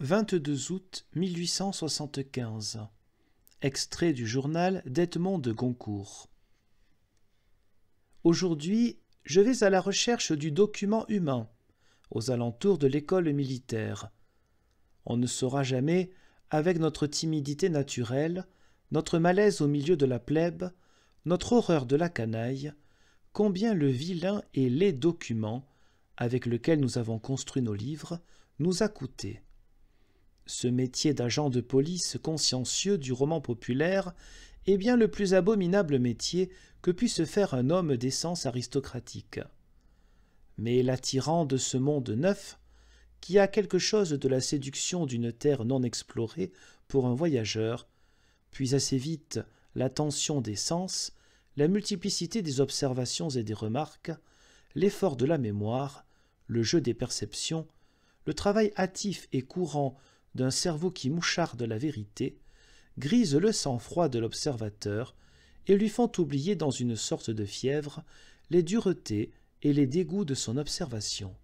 22 août 1875 Extrait du journal d'Edmond de Goncourt Aujourd'hui, je vais à la recherche du document humain, aux alentours de l'école militaire. On ne saura jamais, avec notre timidité naturelle, notre malaise au milieu de la plèbe, notre horreur de la canaille, combien le vilain et les documents, avec lequel nous avons construit nos livres, nous a coûté ce métier d'agent de police consciencieux du roman populaire est bien le plus abominable métier que puisse faire un homme d'essence aristocratique. Mais l'attirant de ce monde neuf, qui a quelque chose de la séduction d'une terre non explorée pour un voyageur, puis assez vite l'attention des sens, la multiplicité des observations et des remarques, l'effort de la mémoire, le jeu des perceptions, le travail hâtif et courant d'un cerveau qui moucharde la vérité, grise le sang-froid de l'observateur et lui font oublier dans une sorte de fièvre les duretés et les dégoûts de son observation.